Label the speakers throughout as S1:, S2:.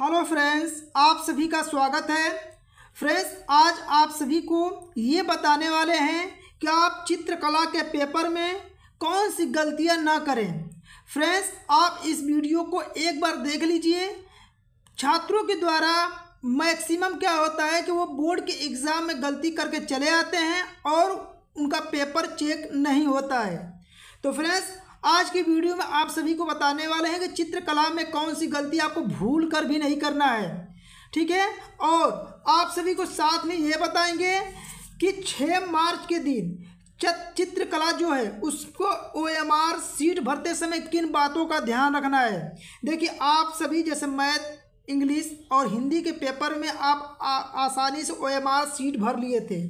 S1: hello friends आप सभी का स्वागत है फ्रेंड्स आज आप सभी को ये बताने वाले हैं कि आप चित्रकला के पेपर में कौन सी गलतियां ना करें फ्रेंड्स आप इस वीडियो को एक बार देख लीजिए छात्रों के द्वारा मैक्सिमम क्या होता है कि वो बोर्ड के एग्ज़ाम में गलती करके चले आते हैं और उनका पेपर चेक नहीं होता है तो फ्रेंड्स आज की वीडियो में आप सभी को बताने वाले हैं कि चित्रकला में कौन सी गलती आपको भूल कर भी नहीं करना है ठीक है और आप सभी को साथ में ये बताएंगे कि 6 मार्च के दिन चित्रकला जो है उसको ओ एम आर सीट भरते समय किन बातों का ध्यान रखना है देखिए आप सभी जैसे मैं इंग्लिश और हिंदी के पेपर में आप आ, आसानी से ओ एम आर सीट भर लिए थे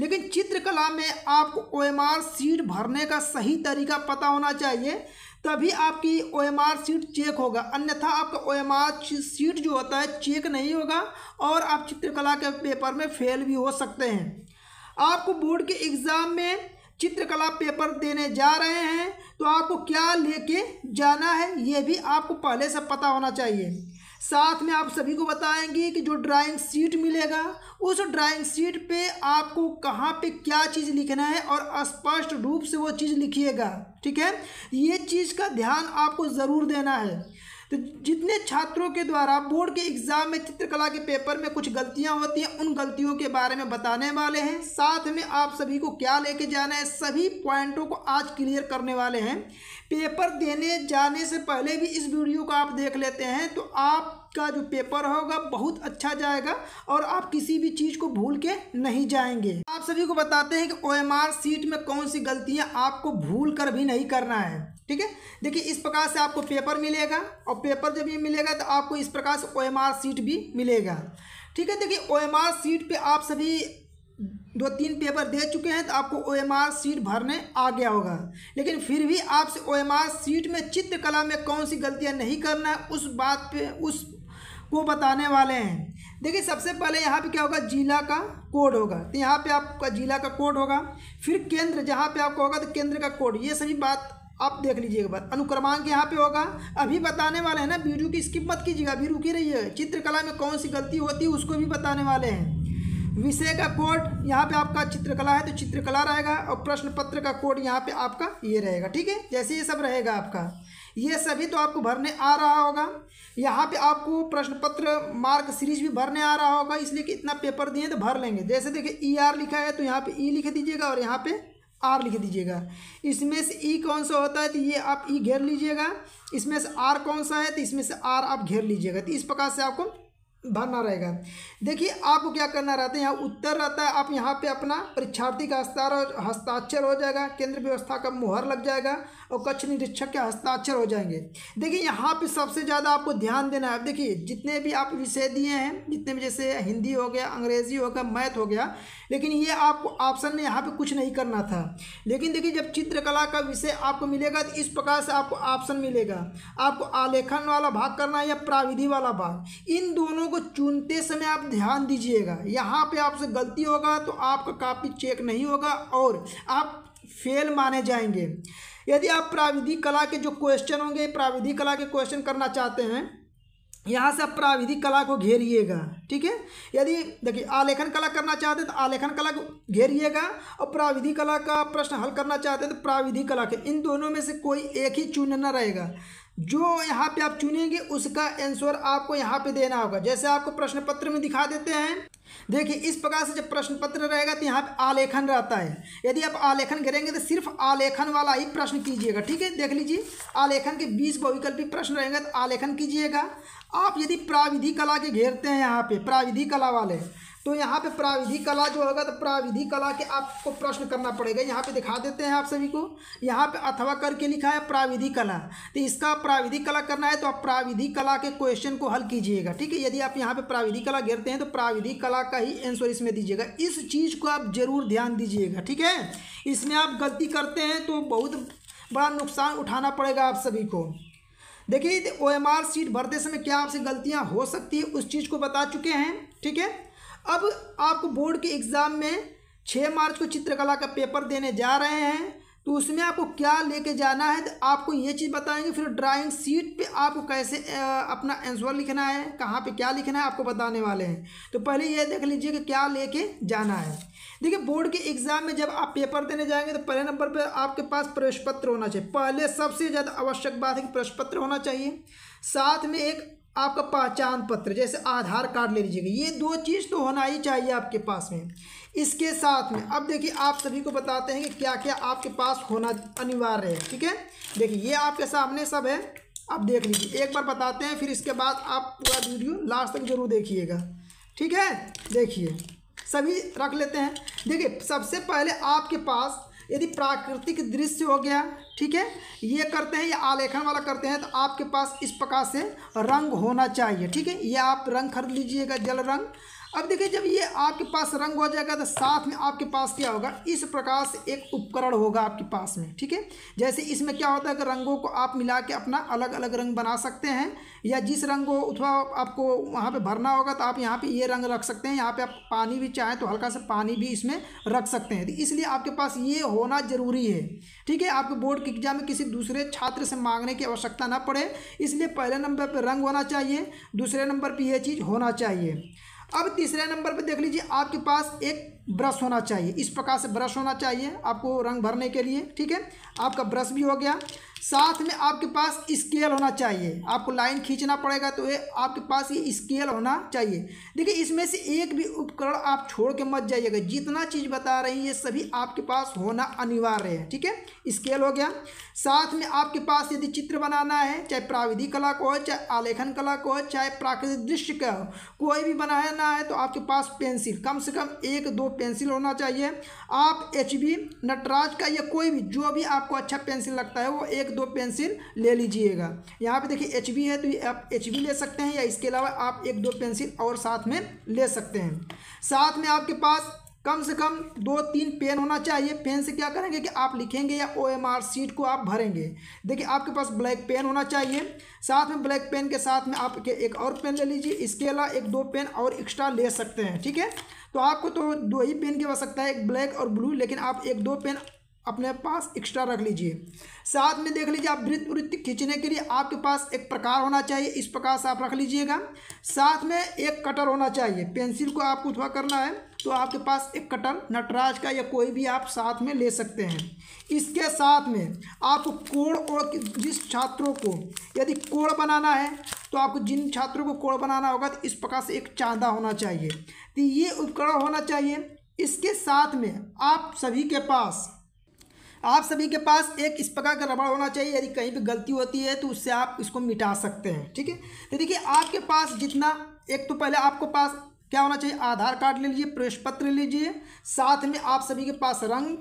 S1: लेकिन चित्रकला में आपको ओ एम आर सीट भरने का सही तरीका पता होना चाहिए तभी आपकी O M R sheet check होगा अन्यथा आपका ओ एम आर सीट जो होता है चेक नहीं होगा और आप चित्रकला के पेपर में फेल भी हो सकते हैं आपको बोर्ड के एग्ज़ाम में चित्रकला पेपर देने जा रहे हैं तो आपको क्या लेके जाना है ये भी आपको पहले से पता होना चाहिए साथ में आप सभी को बताएंगे कि जो ड्राइंग सीट मिलेगा उस ड्राइंग सीट पे आपको कहाँ पे क्या चीज़ लिखना है और स्पष्ट रूप से वो चीज़ लिखिएगा ठीक है ये चीज़ का ध्यान आपको ज़रूर देना है तो जितने छात्रों के द्वारा बोर्ड के एग्ज़ाम में चित्रकला के पेपर में कुछ गलतियां होती हैं उन गलतियों के बारे में बताने वाले हैं साथ में आप सभी को क्या लेके जाना है सभी पॉइंटों को आज क्लियर करने वाले हैं पेपर देने जाने से पहले भी इस वीडियो को आप देख लेते हैं तो आपका जो पेपर होगा बहुत अच्छा जाएगा और आप किसी भी चीज़ को भूल के नहीं जाएंगे आप सभी को बताते हैं कि ओ सीट में कौन सी गलतियाँ आपको भूल कर भी नहीं करना है ठीक है देखिए इस प्रकार से आपको पेपर मिलेगा और पेपर जब ये मिलेगा तो आपको इस प्रकार से ओ एम आर सीट भी मिलेगा ठीक है देखिए ओ एम आर सीट पे आप सभी दो तीन पेपर दे चुके हैं तो आपको ओ एम आर सीट भरने आ गया होगा लेकिन फिर भी आपसे ओ एम आर सीट में चित्रकला में कौन सी गलतियां नहीं करना है उस बात पे उस को बताने वाले हैं देखिए सबसे पहले यहाँ पे क्या होगा जिला का कोड होगा तो यहाँ पे आपका जिला का कोड होगा फिर केंद्र जहाँ पे आपको होगा तो केंद्र का कोड ये सभी बात आप देख लीजिए एक बार अनुक्रमांक यहाँ पे होगा अभी बताने वाले हैं ना वीडियो की स्किप मत कीजिएगा अभी रुकी रहिए चित्रकला में कौन सी गलती होती है उसको भी बताने वाले हैं विषय का कोड यहाँ पे आपका चित्रकला है तो चित्रकला रहेगा और प्रश्न पत्र का कोड यहाँ पे आपका ये रहेगा ठीक है जैसे ये सब रहेगा आपका ये सभी तो आपको भरने आ रहा होगा यहाँ पे आपको प्रश्न पत्र मार्क सीरीज भी भरने आ रहा होगा इसलिए कि इतना पेपर दिए तो भर लेंगे जैसे देखिए ई e आर लिखा है तो यहाँ पे ई e लिख दीजिएगा और यहाँ पे आर लिख दीजिएगा इसमें से ई e कौन सा होता है तो ये आप ई e घेर लीजिएगा इसमें से आर कौन सा है तो इसमें से आर आप घेर लीजिएगा तो इस प्रकार से आपको भरना रहेगा देखिए आपको क्या करना रहता है यहाँ उत्तर रहता है आप यहाँ पे अपना परीक्षार्थी का हस्तार हस्ताक्षर हो जाएगा केंद्र व्यवस्था का मुहर लग जाएगा और कक्ष निरीक्षक के हस्ताक्षर हो जाएंगे देखिए यहाँ पे सबसे ज़्यादा आपको ध्यान देना है देखिए जितने भी आप विषय दिए हैं जितने भी जैसे हिंदी हो गया अंग्रेजी हो गया मैथ हो गया लेकिन ये आपको ऑप्शन में यहाँ पर कुछ नहीं करना था लेकिन देखिए जब चित्रकला का विषय आपको मिलेगा तो इस प्रकार से आपको ऑप्शन मिलेगा आपको आलेखन वाला भाग करना है या प्राविधि वाला भाग इन दोनों को चुनते समय आप ध्यान दीजिएगा यहाँ पे आपसे गलती होगा तो आपका कापी चेक नहीं होगा और आप फेल माने जाएंगे यदि आप प्राविधिक कला के जो क्वेश्चन होंगे प्राविधिक कला के क्वेश्चन करना चाहते हैं यहाँ से आप प्राविधिक कला को घेरिएगा ठीक है यदि देखिए आलेखन कला करना चाहते हैं तो आलेखन कला को घेरिएगा और प्राविधिक कला का प्रश्न हल करना चाहते हैं तो प्राविधिक कला के इन दोनों में से कोई एक ही चुनना रहेगा जो यहाँ पे आप चुनेंगे उसका आंसर आपको यहाँ पे देना होगा जैसे आपको प्रश्न पत्र में दिखा देते हैं देखिए इस प्रकार से जब प्रश्न पत्र रहेगा तो यहाँ पे आलेखन रहता है यदि आप आलेखन करेंगे तो सिर्फ आलेखन वाला ही प्रश्न कीजिएगा ठीक है देख लीजिए आलेखन के बीस बहुविकल्पी प्रश्न रहेंगे तो आलेखन कीजिएगा आप यदि प्राविधि कला के घेरते हैं यहाँ पे प्राविधि कला वाले तो यहाँ पे प्राविधि कला जो होगा तो प्राविधि कला के आपको प्रश्न करना पड़ेगा यहाँ पे दिखा देते हैं आप सभी को यहाँ पे अथवा करके लिखा है प्राविधि कला तो इसका प्राविधि कला करना है तो आप प्राविधि कला के क्वेश्चन को हल कीजिएगा ठीक है यदि आप यहाँ पे प्राविधि कला घेरते हैं तो प्राविधि कला का ही आंसर इसमें दीजिएगा इस चीज़ को आप जरूर ध्यान दीजिएगा ठीक है इसमें आप गलती करते हैं तो बहुत बड़ा नुकसान उठाना पड़ेगा आप सभी को देखिए ओ एम आर सीट भरते समय क्या आपसे गलतियाँ हो सकती है उस चीज़ को बता चुके हैं ठीक है अब आपको बोर्ड के एग्ज़ाम में छः मार्च को चित्रकला का पेपर देने जा रहे हैं तो उसमें आपको क्या लेके जाना है तो आपको ये चीज़ बताएंगे फिर ड्राइंग सीट पे आपको कैसे अपना आंसर लिखना है कहाँ पे क्या लिखना है आपको बताने वाले हैं तो पहले ये देख लीजिए कि क्या लेके जाना है देखिए बोर्ड के एग्ज़ाम में जब आप पेपर देने जाएंगे तो पहले नंबर पर आपके पास प्रवेश पत्र होना चाहिए पहले सबसे ज़्यादा आवश्यक बात है कि प्रवेश पत्र होना चाहिए साथ में एक आपका पहचान पत्र जैसे आधार कार्ड ले लीजिएगा ये दो चीज़ तो होना ही चाहिए आपके पास में इसके साथ में अब देखिए आप सभी को बताते हैं कि क्या क्या आपके पास होना अनिवार्य है ठीक है देखिए ये आपके सामने सब है आप देख लीजिए एक बार बताते हैं फिर इसके बाद आप पूरा वीडियो लास्ट तक जरूर देखिएगा ठीक है देखिए सभी रख लेते हैं देखिए सबसे पहले आपके पास यदि प्राकृतिक दृश्य हो गया ठीक है ये करते हैं ये आलेखन वाला करते हैं तो आपके पास इस प्रकार से रंग होना चाहिए ठीक है ये आप रंग खरीद लीजिएगा जल रंग अब देखिए जब ये आपके पास रंग हो जाएगा तो साथ में आपके पास क्या होगा इस प्रकार से एक उपकरण होगा आपके पास में ठीक है जैसे इसमें क्या होता है कि रंगों को आप मिला के अपना अलग अलग रंग बना सकते हैं या जिस रंग को अथवा आपको वहाँ पे भरना होगा तो आप यहाँ पे ये रंग रख सकते हैं यहाँ पे आप पानी भी चाहें तो हल्का सा पानी भी इसमें रख सकते हैं तो इसलिए आपके पास ये होना ज़रूरी है ठीक है आपके बोर्ड के एग्जाम में किसी दूसरे छात्र से मांगने की आवश्यकता ना पड़े इसलिए पहले नंबर पर रंग होना चाहिए दूसरे नंबर पर यह चीज़ होना चाहिए अब तीसरे नंबर पर देख लीजिए आपके पास एक ब्रश होना चाहिए इस प्रकार से ब्रश होना चाहिए आपको रंग भरने के लिए ठीक है आपका ब्रश भी हो गया साथ में आपके पास स्केल होना चाहिए आपको लाइन खींचना पड़ेगा तो ये आपके पास ये स्केल होना चाहिए देखिए इसमें से एक भी उपकरण आप छोड़ के मत जाइएगा जितना चीज़ बता रही है सभी आपके पास होना अनिवार्य है ठीक है स्केल हो गया साथ में आपके पास यदि चित्र बनाना है चाहे प्राविधि कला को हो चाहे आलेखन कला को हो चाहे प्राकृतिक दृश्य का हो कोई भी बनाना है तो आपके पास पेंसिल कम से कम एक दो पेंसिल होना चाहिए आप एच नटराज का या कोई भी जो भी आपको अच्छा पेंसिल लगता है वो एक दो पेंसिल ले लीजिएगा यहाँ पे देखिए एच है तो ये आप एच ले सकते हैं या इसके अलावा आप एक दो पेंसिल और साथ में ले सकते हैं साथ में आपके पास कम से कम दो तीन पेन होना चाहिए पेन से क्या करेंगे कि आप लिखेंगे या ओ एम आर सीट को आप भरेंगे देखिए आपके पास ब्लैक पेन होना चाहिए साथ में ब्लैक पेन के साथ में आप एक और पेन ले लीजिए इसके अलावा एक दो पेन और एक्स्ट्रा ले सकते हैं ठीक है तो आपको तो दो ही पेन की आवश्यकता है एक ब्लैक और ब्लू लेकिन आप एक दो पेन अपने पास एक्स्ट्रा रख लीजिए साथ में देख लीजिए आप वृत्त वृत्त खींचने के लिए आपके पास एक प्रकार होना चाहिए इस प्रकार से आप रख लीजिएगा साथ में एक कटर होना चाहिए पेंसिल को आपको थोड़ा करना है तो आपके पास एक कटर नटराज का या कोई भी आप साथ में ले सकते हैं इसके साथ में आपको कोण और जिस छात्रों को यदि कोण बनाना है तो आपको जिन छात्रों को कोण बनाना होगा तो इस प्रकार से एक चांदा होना चाहिए तो ये उपकरण होना चाहिए इसके साथ में आप सभी के पास आप सभी के पास एक इस प्रकार का रबड़ होना चाहिए यदि कहीं भी गलती होती है तो उससे आप इसको मिटा सकते हैं ठीक है तो देखिए आपके पास जितना एक तो पहले आपको पास क्या होना चाहिए आधार कार्ड ले लीजिए प्रवेश पत्र ले लीजिए साथ में आप सभी के पास रंग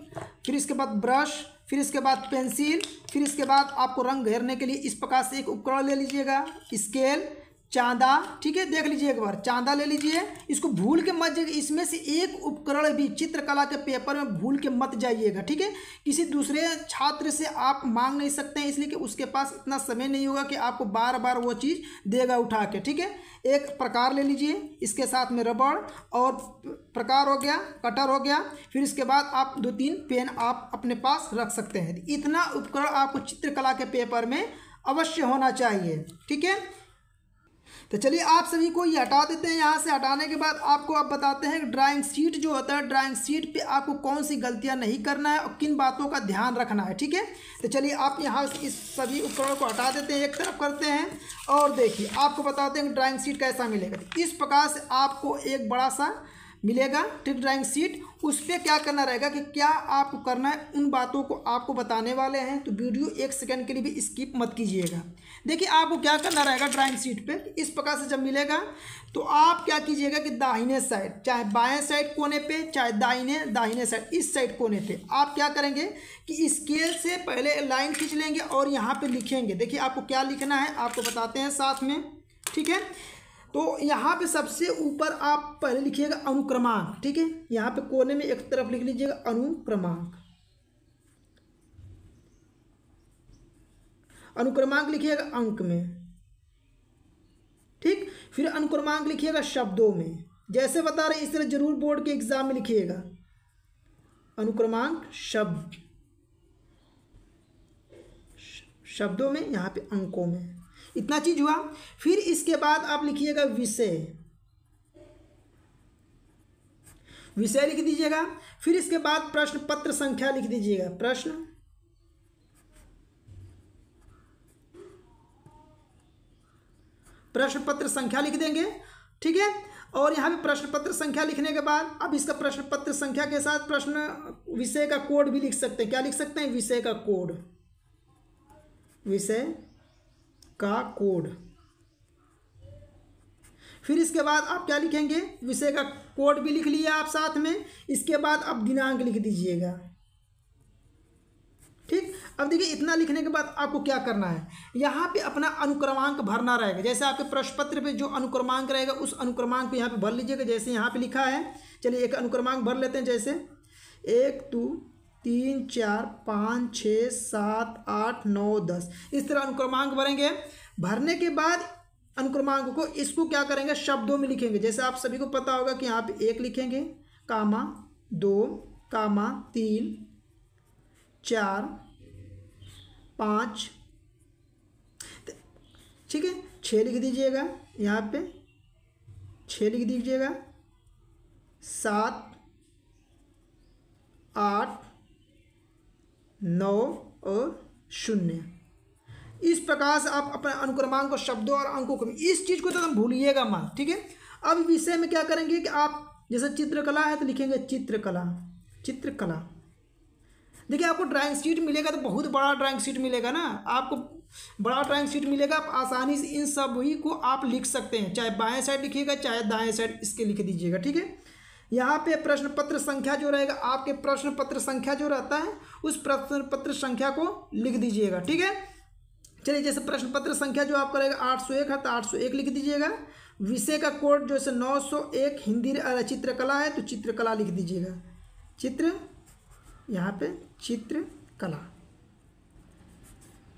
S1: फिर इसके बाद ब्रश फिर इसके बाद पेंसिल फिर इसके बाद आपको रंग घेरने के लिए इस प्रकार से एक उपकरण ले लीजिएगा स्केल चांदा ठीक है देख लीजिए एक बार चांदा ले लीजिए इसको भूल के मत इसमें से एक उपकरण भी चित्रकला के पेपर में भूल के मत जाइएगा ठीक है किसी दूसरे छात्र से आप मांग नहीं सकते हैं इसलिए कि उसके पास इतना समय नहीं होगा कि आपको बार बार वो चीज़ देगा उठा के ठीक है एक प्रकार ले लीजिए इसके साथ में रबड़ और प्रकार हो गया कटर हो गया फिर इसके बाद आप दो तीन पेन आप अपने पास रख सकते हैं इतना उपकरण आपको चित्रकला के पेपर में अवश्य होना चाहिए ठीक है तो चलिए आप सभी को ये हटा देते हैं यहाँ से हटाने के बाद आपको आप बताते हैं ड्राइंग सीट जो होता है ड्राइंग सीट पे आपको कौन सी गलतियाँ नहीं करना है और किन बातों का ध्यान रखना है ठीक है तो चलिए आप यहाँ इस सभी उपकरण को हटा देते हैं एक तरफ करते हैं और देखिए आपको बताते हैं ड्राइंग सीट कैसा मिलेगा इस प्रकार से आपको एक बड़ा सा मिलेगा ठीक ड्राइंग सीट उस पर क्या करना रहेगा कि क्या आपको करना है उन बातों को आपको बताने वाले हैं तो वीडियो एक सेकंड के लिए भी स्किप मत कीजिएगा देखिए आपको क्या करना रहेगा ड्राइंग शीट पे इस प्रकार से जब मिलेगा तो आप क्या कीजिएगा कि दाहिने साइड चाहे बाएं साइड कोने पे चाहे दाहिने दाहिने साइड इस साइड कोने पे आप क्या करेंगे कि स्केल से पहले लाइन खींच लेंगे और यहाँ पर लिखेंगे देखिए आपको क्या लिखना है आपको बताते हैं साथ में ठीक है तो यहाँ पे सबसे ऊपर आप पहले लिखिएगा अनुक्रमांक ठीक है यहाँ पे कोने में एक तरफ लिख लीजिएगा अनुक्रमांक अनुक्रमांक लिखिएगा अंक में ठीक फिर अनुक्रमांक लिखिएगा शब्दों में जैसे बता रहे इस तरह जरूर बोर्ड के एग्जाम में लिखिएगा अनुक्रमांक शब्द शब्दों में यहाँ पे अंकों में इतना चीज हुआ फिर इसके बाद आप लिखिएगा विषय विषय लिख दीजिएगा फिर इसके बाद प्रश्न पत्र संख्या लिख दीजिएगा प्रश्न प्रश्न पत्र संख्या लिख देंगे ठीक है और यहाँ पे प्रश्न पत्र संख्या लिखने के बाद अब इसका प्रश्न पत्र संख्या के साथ प्रश्न विषय का कोड भी लिख सकते हैं क्या लिख सकते हैं विषय का कोड विषय का कोड फिर इसके बाद आप क्या लिखेंगे विषय का कोड भी लिख लिया आप साथ में इसके बाद आप दिनांक लिख दीजिएगा ठीक अब देखिए इतना लिखने के बाद आपको क्या करना है यहाँ पे अपना अनुक्रमांक भरना रहेगा जैसे आपके प्रश्न पत्र पर जो अनुक्रमांक रहेगा उस अनुक्रमांक को यहाँ पे भर लीजिएगा जैसे यहाँ पे लिखा है चलिए एक अनुक्रमांक भर लेते हैं जैसे एक दो तीन चार पाँच छः सात आठ नौ दस इस तरह अनुक्रमांक भरेंगे भरने के बाद अनुक्रमांक को इसको क्या करेंगे शब्दों में लिखेंगे जैसे आप सभी को पता होगा कि यहाँ पे एक लिखेंगे कामा दो कामा तीन चार पाँच ठीक है छः लिख दीजिएगा यहाँ पे छः लिख दीजिएगा सात आठ नौ और शून्य इस प्रकार से आप अपने अनुक्रमांक को शब्दों और अंकों को इस चीज़ को तो हम भूलिएगा मान ठीक है अब विषय में क्या करेंगे कि आप जैसे चित्रकला है तो लिखेंगे चित्रकला चित्रकला देखिए आपको ड्राइंग शीट मिलेगा तो बहुत बड़ा ड्राइंग शीट मिलेगा ना आपको बड़ा ड्राइंग शीट मिलेगा आप आसानी से इन सभी को आप लिख सकते हैं चाहे बाएं साइड लिखिएगा चाहे दाएं साइड इसके लिख दीजिएगा ठीक है यहाँ पे प्रश्न पत्र संख्या जो रहेगा आपके प्रश्न पत्र संख्या जो रहता है उस प्रश्न पत्र संख्या को लिख दीजिएगा ठीक है चलिए जैसे प्रश्न पत्र संख्या जो आपका रहेगा आठ सौ एक है तो आठ सौ एक लिख दीजिएगा विषय का कोड जो है नौ सौ एक हिंदी चित्रकला है तो चित्रकला लिख दीजिएगा चित्र यहाँ पे चित्रकला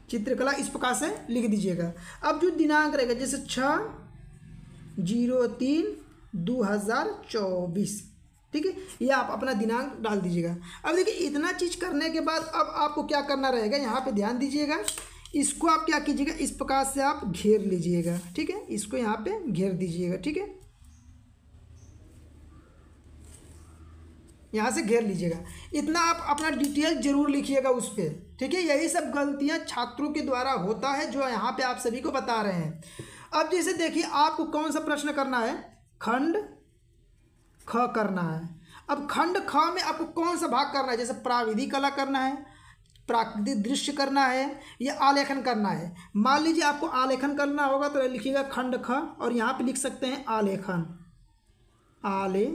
S1: चित्रकला इस प्रकार से लिख दीजिएगा अब जो दिनांक रहेगा जैसे छः जीरो तीन 2024 ठीक है ये आप अपना दिनांक डाल दीजिएगा अब देखिए इतना चीज़ करने के बाद अब आपको क्या करना रहेगा यहाँ पे ध्यान दीजिएगा इसको आप क्या कीजिएगा इस प्रकार से आप घेर लीजिएगा ठीक है इसको यहाँ पे घेर दीजिएगा ठीक है यहाँ से घेर लीजिएगा इतना आप अपना डिटेल जरूर लिखिएगा उस पर ठीक है यही सब गलतियाँ छात्रों के द्वारा होता है जो यहाँ पे आप सभी को बता रहे हैं अब जैसे देखिए आपको कौन सा प्रश्न करना है खंड ख करना है अब खंड ख में आपको कौन सा भाग करना है जैसे प्राविधि कला करना है प्राकृतिक दृश्य करना है या आलेखन करना है मान लीजिए आपको आलेखन करना होगा तो लिखिएगा खंड ख और यहाँ पे लिख सकते हैं आलेखन आले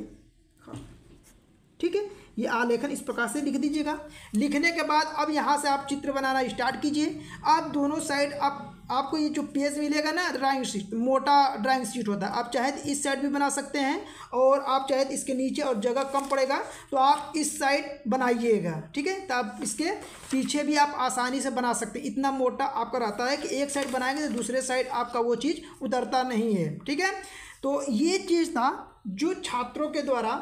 S1: ठीक है ये आलेखन इस प्रकार से लिख दीजिएगा लिखने के बाद अब यहाँ से आप चित्र बनाना स्टार्ट कीजिए आप दोनों साइड आप आपको ये जो पेज मिलेगा ना ड्राइंग शीट मोटा ड्राइंग शीट होता है आप चाहे तो इस साइड भी बना सकते हैं और आप चाहे तो इसके नीचे और जगह कम पड़ेगा तो आप इस साइड बनाइएगा ठीक है तो आप इसके पीछे भी आप आसानी से बना सकते हैं इतना मोटा आपका रहता है कि एक साइड बनाएंगे तो दूसरे साइड आपका वो चीज़ उतरता नहीं है ठीक है तो ये चीज़ था जो छात्रों के द्वारा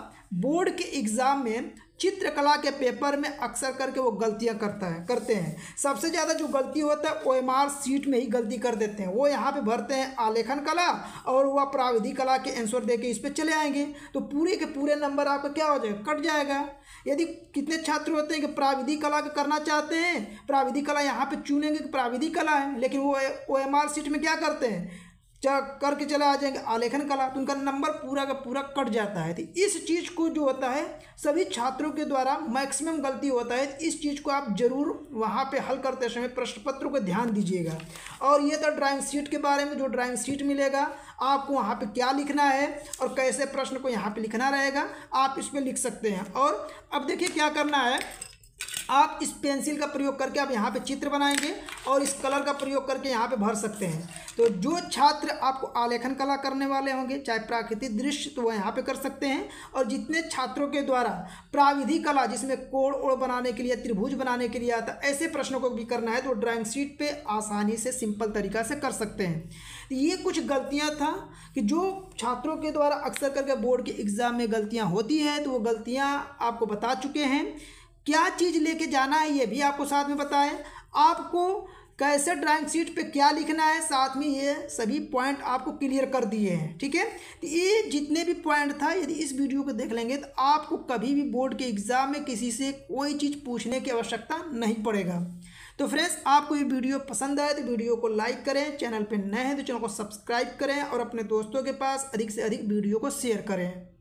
S1: बोर्ड के एग्ज़ाम में चित्रकला के पेपर में अक्सर करके वो गलतियां करता है करते हैं सबसे ज़्यादा जो गलती होता है ओ एम आर सीट में ही गलती कर देते हैं वो यहाँ पे भरते हैं आलेखन कला और वह प्राविधि कला के आंसर दे के इस पर चले आएंगे तो पूरे के पूरे नंबर आपका क्या हो जाएगा कट जाएगा यदि कितने छात्र होते हैं कि प्राविधि कला का करना चाहते हैं प्राविधि कला यहाँ पर चुनेंगे कि प्राविधि कला है लेकिन वो ओ एम आर सीट में क्या करते हैं करके चले आ जाएंगे आलेखन कला तो उनका नंबर पूरा का पूरा कट जाता है तो इस चीज़ को जो होता है सभी छात्रों के द्वारा मैक्सिमम गलती होता है इस चीज़ को आप ज़रूर वहाँ पे हल करते समय प्रश्न पत्रों को ध्यान दीजिएगा और ये था ड्राइंग शीट के बारे में जो ड्राइंग शीट मिलेगा आपको वहाँ पे क्या लिखना है और कैसे प्रश्न को यहाँ पर लिखना रहेगा आप इस पर लिख सकते हैं और अब देखिए क्या करना है आप इस पेंसिल का प्रयोग करके आप यहाँ पर चित्र बनाएंगे और इस कलर का प्रयोग करके यहाँ पर भर सकते हैं तो जो छात्र आपको आलेखन कला करने वाले होंगे चाहे प्राकृतिक दृश्य तो वह यहाँ पे कर सकते हैं और जितने छात्रों के द्वारा प्राविधि कला जिसमें कोड़ ओड़ बनाने के लिए त्रिभुज बनाने के लिए आता ऐसे प्रश्नों को भी करना है तो ड्राइंग शीट पे आसानी से सिंपल तरीका से कर सकते हैं ये कुछ गलतियाँ था कि जो छात्रों के द्वारा अक्सर करके बोर्ड के एग्ज़ाम में गलतियाँ होती हैं तो वो गलतियाँ आपको बता चुके हैं क्या चीज़ लेके जाना है ये भी आपको साथ में बताएं आपको कैसे ड्राइंग शीट पे क्या लिखना है साथ में ये सभी पॉइंट आपको क्लियर कर दिए हैं ठीक है तो ये जितने भी पॉइंट था यदि इस वीडियो को देख लेंगे तो आपको कभी भी बोर्ड के एग्ज़ाम में किसी से कोई चीज़ पूछने की आवश्यकता नहीं पड़ेगा तो फ्रेंड्स आपको ये वीडियो पसंद आए तो वीडियो को लाइक करें चैनल पर नए हैं तो चैनल को सब्सक्राइब करें और अपने दोस्तों के पास अधिक से अधिक वीडियो को शेयर करें